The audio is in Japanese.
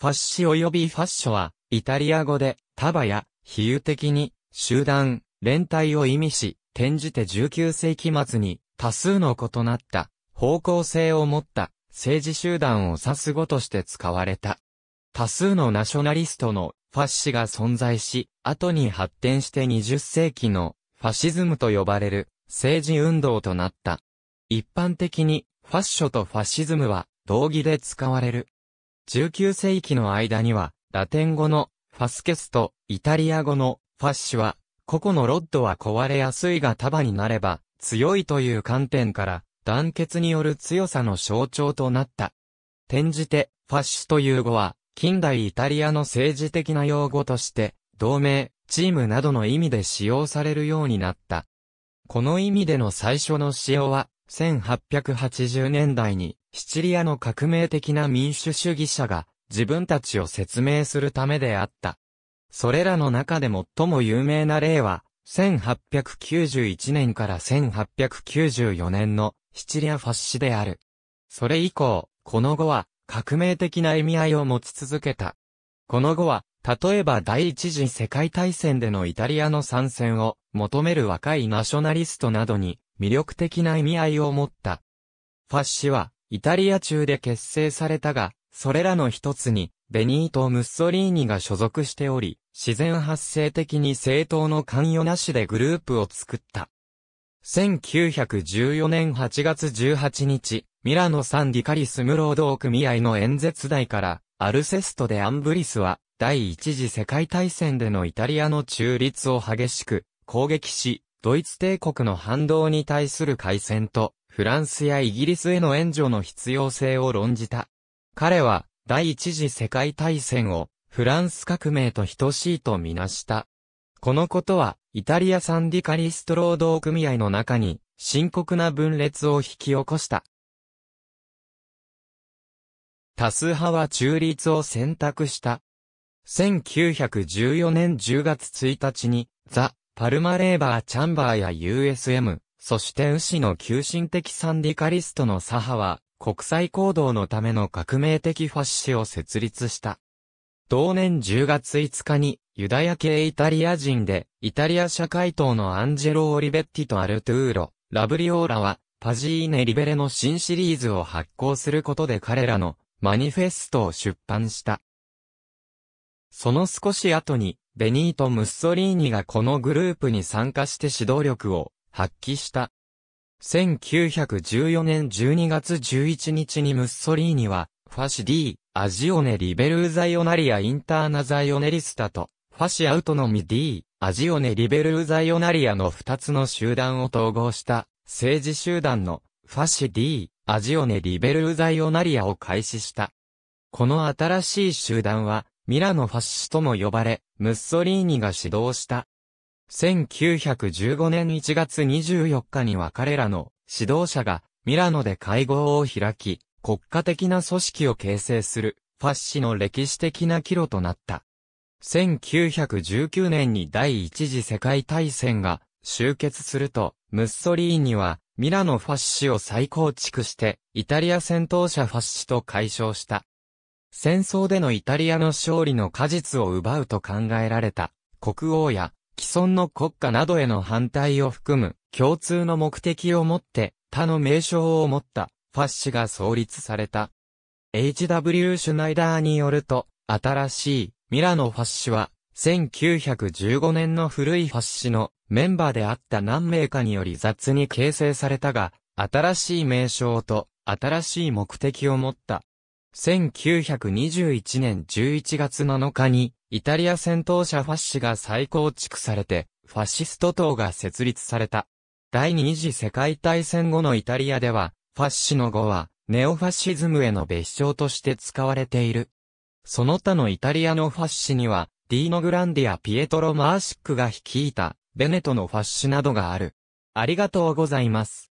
ファッシ及びファッショは、イタリア語で、束や、比喩的に、集団、連帯を意味し、転じて19世紀末に、多数の異なった、方向性を持った、政治集団を指す語として使われた。多数のナショナリストの、ファッシが存在し、後に発展して20世紀の、ファシズムと呼ばれる、政治運動となった。一般的に、ファッショとファシズムは、同義で使われる。19世紀の間には、ラテン語のファスケスとイタリア語のファッシュは、個々のロッドは壊れやすいが束になれば、強いという観点から、団結による強さの象徴となった。転じて、ファッシュという語は、近代イタリアの政治的な用語として、同盟、チームなどの意味で使用されるようになった。この意味での最初の使用は、1880年代にシチリアの革命的な民主主義者が自分たちを説明するためであった。それらの中で最も有名な例は、1891年から1894年のシチリアファッシである。それ以降、この後は革命的な意味合いを持ち続けた。この後は、例えば第一次世界大戦でのイタリアの参戦を求める若いナショナリストなどに魅力的な意味合いを持った。ファッシはイタリア中で結成されたが、それらの一つに、ベニート・ムッソリーニが所属しており、自然発生的に政党の関与なしでグループを作った。1914年8月18日、ミラノ・サンディカリスム労働組合の演説台から、アルセスト・デ・アンブリスは、第一次世界大戦でのイタリアの中立を激しく攻撃し、ドイツ帝国の反動に対する開戦と、フランスやイギリスへの援助の必要性を論じた。彼は、第一次世界大戦を、フランス革命と等しいとみなした。このことは、イタリア産ディカリスト労働組合の中に、深刻な分裂を引き起こした。多数派は中立を選択した。1914年10月1日に、ザ・パルマレーバー・チャンバーや USM、そして牛の急進的サンディカリストの左派は、国際行動のための革命的ファッシを設立した。同年10月5日に、ユダヤ系イタリア人で、イタリア社会党のアンジェロ・オリベッティとアルトゥーロ、ラブリオーラは、パジーネ・リベレの新シリーズを発行することで彼らのマニフェストを出版した。その少し後に、ベニート・ムッソリーニがこのグループに参加して指導力を発揮した。1914年12月11日にムッソリーニは、ファシディ、アジオネリベルーザイオナリアインターナザイオネリスタと、ファシアウトノミ D、アジオネリベルーザイオナリアの2つの集団を統合した政治集団のファシディ、アジオネリベルーザイオナリアを開始した。この新しい集団はミラノファッシとも呼ばれ、ムッソリーニが指導した1915年1月24日には彼らの指導者がミラノで会合を開き、国家的な組織を形成するファッシの歴史的な岐路となった。1919年に第一次世界大戦が終結すると、ムッソリーニはミラノファッシを再構築して、イタリア戦闘車ファッシと解消した。戦争でのイタリアの勝利の果実を奪うと考えられた、国王や既存の国家などへの反対を含む共通の目的を持って他の名称を持ったファッシが創立された。H.W. シュナイダーによると、新しいミラノファッシは1915年の古いファッシのメンバーであった何名かにより雑に形成されたが、新しい名称と新しい目的を持った1921年11月7日に、イタリア戦闘車ファッシが再構築されて、ファシスト党が設立された。第二次世界大戦後のイタリアでは、ファッシの語は、ネオファシズムへの別称として使われている。その他のイタリアのファッシには、ディーノ・グランディア・ピエトロ・マーシックが率いた、ベネトのファッシなどがある。ありがとうございます。